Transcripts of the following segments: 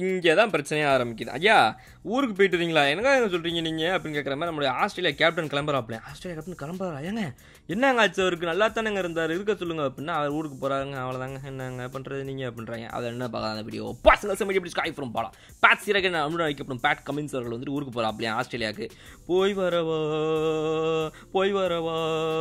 இங்கே தான் பிரச்சனையாக ஆரம்பிக்குது ஐயா ஊருக்கு போயிட்டு இருந்தீங்களா என்னங்க என்ன சொல்கிறீங்க நீங்கள் அப்படின்னு கேட்குற மாதிரி நம்மளுடைய ஆஸ்திரேலியா கேப்டன் கிளம்புறாப்பிலே ஆஸ்திரேலியா கேப்டன் கிளம்புறா ஏங்க என்னங்க ஆச்சு அவருக்கு நல்லா தானேங்க இருந்தார் இருக்க சொல்லுங்க அப்படின்னா அவர் ஊருக்கு போகிறாங்க அவ்வளோதாங்க என்னங்க பண்ணுறது நீங்கள் அப்படின்றாங்க அதை என்ன பார்க்கலாம் அந்த வீடியோ பர்சனல் சமையல் எப்படி ஸ்காய் ஃப்ரம் பாலம் பேட் சிறகன் அப்படின்னு வைக்கப்படும் பேட் கமின்ஸ் அவர்கள் வந்துட்டு ஊருக்கு போகிறாப்லையா ஆஸ்திரேலியாவுக்கு போய் வரவா போய் வரவா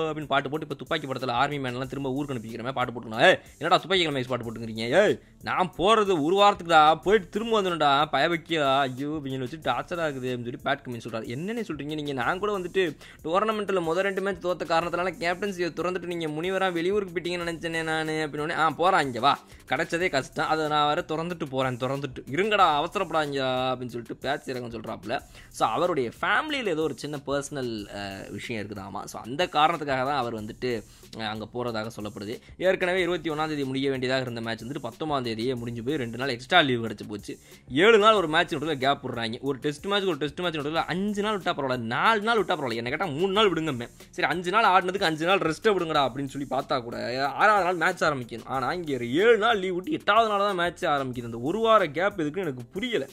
அப்படின்னு பாட்டு போட்டு இப்போ துப்பாக்கி படத்தில் ஆர்மி மேன்லாம் திரும்ப ஊருக்கு அனுப்பிக்கிறமே பாட்டு போட்டுக்கணும் என்னடா துப்பாக்கி கிழமை பாட்டு போட்டுக்கிறீங்க ஏய் நான் போகிறது ஒரு வாரத்துக்கு தான் போயிட்டு திரும்ப வந்துடா பயபக்கியா ஐயோ இவங்களை வச்சு டார்ச்சராக இருக்குது அப்படின்னு சொல்லி பேட் கம்மின் சொல்கிறார் என்னென்ன சொல்கிறீங்க நீங்கள் நான் கூட வந்துட்டு டோர்னமெண்ட்டில் முதல் ரெண்டு மேட்ச் தோற்ற காரணத்தினால கேப்டன்சியை திறந்துட்டு நீங்கள் முனிவராக வெளியூருக்கு போயிட்டீங்கன்னு நினச்சேனே நான் அப்படின்னு ஆ போகிறான் இங்கே வா கிடச்சதே கஷ்டம் அதை நான் வேறு திறந்துட்டு போகிறேன் திறந்துட்டு இருங்கடா அவசரப்படாங்க அப்படின்னு சொல்லிட்டு பேட்ச் இறங்கன்னு சொல்கிறாப்புல ஸோ அவருடைய ஃபேமிலியில் ஏதோ ஒரு சின்ன பர்சனல் விஷயம் இருக்குதாமா ஸோ அந்த காரணத்துக்காக தான் அவர் வந்துட்டு அங்கே போகிறதாக சொல்லப்படுது ஏற்கனவே இருபத்தி ஒன்றாம் தேதி முடிய வேண்டியதாக இருந்த மேட்ச் வந்துட்டு பத்தொம்பதாம் தேதியே முடிஞ்சு போய் ரெண்டு நாள் எக்ஸ்ட்ரா லீவ் கிடச்சி போச்சு வந்துருச்சு ஏழு நாள் ஒரு மேட்ச் நடுவில் கேப் விடுறாங்க ஒரு டெஸ்ட் மேட்ச் ஒரு டெஸ்ட் மேட்ச் நடுவில் அஞ்சு நாள் விட்டா பரவாயில்ல நாலு நாள் விட்டா பரவாயில்ல என்ன கேட்டால் மூணு நாள் விடுங்க சரி அஞ்சு நாள் ஆடினதுக்கு அஞ்சு நாள் ரெஸ்ட்டை விடுங்கடா அப்படின்னு சொல்லி பார்த்தா கூட ஆறாவது நாள் மேட்ச் ஆரம்பிக்கணும் ஆனால் இங்கே ஏழு நாள் லீவ் விட்டு எட்டாவது நாள் தான் மேட்ச் ஆரம்பிக்குது அந்த ஒரு வார கேப் எதுக்குன்னு எனக்கு புரியலை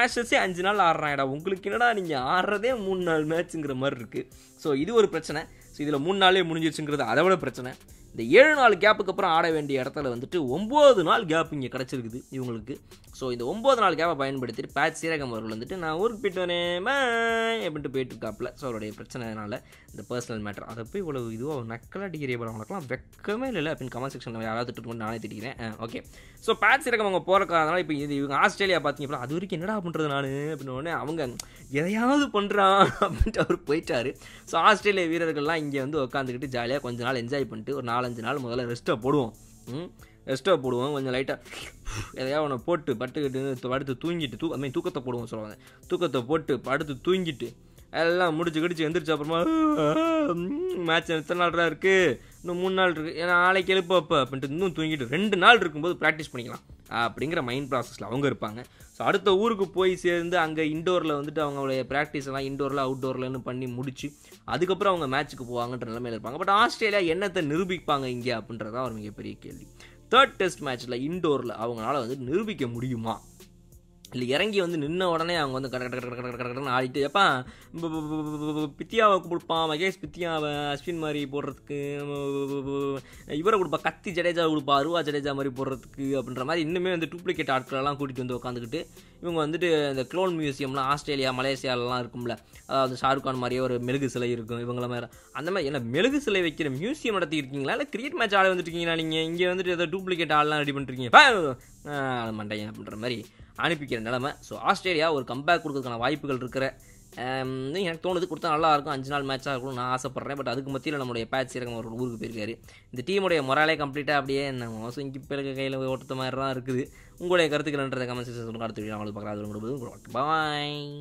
ஆஷஸே அஞ்சு நாள் ஆடுறாங்கடா உங்களுக்கு என்னடா நீங்கள் ஆடுறதே மூணு நாள் மேட்ச்சுங்கிற மாதிரி இருக்குது ஸோ இது ஒரு பிரச்சனை ஸோ இதில் மூணு நாளே முடிஞ்சிருச்சுங்கிறது அதை விட பிரச்சனை இந்த ஏழு நாள் கேப்புக்கு அப்புறம் ஆட வேண்டிய இடத்துல வந்துட்டு ஒம்பது நாள் கேப் இங்கே கிடச்சிருக்குது இவங்களுக்கு ஸோ இந்த ஒம்பது நாள் கேப்பை பயன்படுத்திட்டு பேட் சீரகம் அவர்கள் வந்துட்டு நான் ஊருக்கு போயிட்டு வரேன் அப்படின்ட்டு போயிட்டு இருக்காப்புல ஸோ அவருடைய பிரச்சனைனால இந்த பர்சனல் மேட்டர் அதை போய் இவ்வளவு இதுவாக நக்கலாக டிகிரி போல அவங்களுக்குலாம் வெக்கமே இல்லை அப்படின்னு கமெண்ட் செக்ஷனில் யாராவது திட்டுக்கொண்டு நானே திட்டிக்கிறேன் ஓகே ஸோ பேட் சீரகம் அவங்க போகிறக்காதனால இப்போ இது இவங்க ஆஸ்திரேலியா பார்த்தீங்கன்னா அது வரைக்கும் என்னடா பண்ணுறது நான் அப்படின்னு அவங்க எதையாவது பண்ணுறான் அப்படின்ட்டு அவர் போயிட்டார் ஸோ ஆஸ்திரேலிய வீரர்கள்லாம் இங்கே வந்து உட்காந்துக்கிட்டு ஜாலியாக கொஞ்ச நாள் என்ஜாய் பண்ணிட்டு ஒரு நாள் நாலஞ்சு நாள் முதல்ல ரெஸ்ட்டை போடுவோம் ரெஸ்ட்டை போடுவோம் கொஞ்சம் லைட்டாக எதையாவது ஒன்று போட்டு பட்டுக்கிட்டு படுத்து தூங்கிட்டு தூ அதுமாதிரி தூக்கத்தை போடுவோம் சொல்லுவாங்க தூக்கத்தை போட்டு படுத்து தூங்கிட்டு எல்லாம் முடிச்சு கடிச்சு எந்திரிச்சு அப்புறமா மேட்ச் எத்தனை நாள் இருக்குது இன்னும் மூணு நாள் இருக்குது ஏன்னா நாளைக்கு எழுப்பப்போ அப்படின்ட்டு இன்னும் தூங்கிட்டு ரெண்டு நாள் இருக்கும்போது ப்ராக்டிஸ் பண்ணிக்கலாம் அப்படிங்கிற மைண்ட் ப்ராசஸில் அவங்க இருப்பாங்க ஸோ அடுத்த ஊருக்கு போய் சேர்ந்து அங்கே இண்டோரில் வந்துட்டு அவங்களுடைய ப்ராக்டிஸ் எல்லாம் இண்டோரில் அவுட்டோர்லன்னு பண்ணி முடிச்சு அதுக்கப்புறம் அவங்க மேட்ச்சுக்கு போவாங்கன்ற நிலைமையில் இருப்பாங்க பட் ஆஸ்திரேலியா என்னத்தை நிரூபிப்பாங்க இங்கே அப்படின்றதான் ஒரு மிகப்பெரிய கேள்வி தேர்ட் டெஸ்ட் மேட்ச்சில் இண்டோரில் அவங்களால வந்து நிரூபிக்க முடியுமா இல்லை இறங்கி வந்து நின்ன உடனே அவங்க வந்து கட கட கட கட கட கடன்னு ஆடிட்டு எப்போ பித்தியாவை கொடுப்பான் மகேஷ் பித்தியாவை அஸ்வின் மாதிரி போடுறதுக்கு இவரை கொடுப்பா கத்தி ஜடேஜா கொடுப்பா அருவா ஜடேஜா மாதிரி போடுறதுக்கு அப்படின்ற மாதிரி இன்னுமே வந்து டூப்ளிகேட் ஆட்களெல்லாம் கூட்டிகிட்டு வந்து உட்காந்துக்கிட்டு இவங்க வந்துட்டு இந்த க்ளோன் மியூசியம்லாம் ஆஸ்திரேலியா மலேசியாலலாம் இருக்கும்ல அதாவது ஷாருக்கான் மாதிரியே ஒரு மெழுகு சிலை இருக்கும் இவங்கள மாதிரி அந்த மாதிரி என்ன மெழுகு சிலை வைக்கிற மியூசியம் இருக்கீங்களா இல்லை கிரிக்கெட் மேட்ச் ஆடை வந்துட்டு இருக்கீங்களா நீங்கள் இங்கே வந்துட்டு ஏதோ டூப்ளிகேட் ஆடெலாம் ரெடி பண்ணிட்டுருக்கீங்க அது மண்டையன் அப்படின்ற மாதிரி அனுப்பிக்கிற நிலமை ஸோ ஆஸ்திரேலியா ஒரு கம்பேக் கொடுக்கறதுக்கான வாய்ப்புகள் இருக்கிற எனக்கு தோணுது கொடுத்தா நல்லா இருக்கும் அஞ்சு நாள் மேட்சாக இருக்கும் நான் ஆசைப்பட்றேன் பட் அதுக்கு மத்தியில் நம்மளுடைய பேட்ச் இறங்க ஒரு ஊருக்கு போயிருக்காரு இந்த டீமுடைய மொராலே கம்ப்ளீட்டாக அப்படியே நம்ம இங்கே பிறகு கையில் ஓட்டத்த மாதிரி தான் இருக்குது உங்களுடைய கருத்துக்கள்ன்றதை கமெண்ட் செக்ஷன் அடுத்து வீடியோ அவங்களுக்கு பார்க்குறது பாய்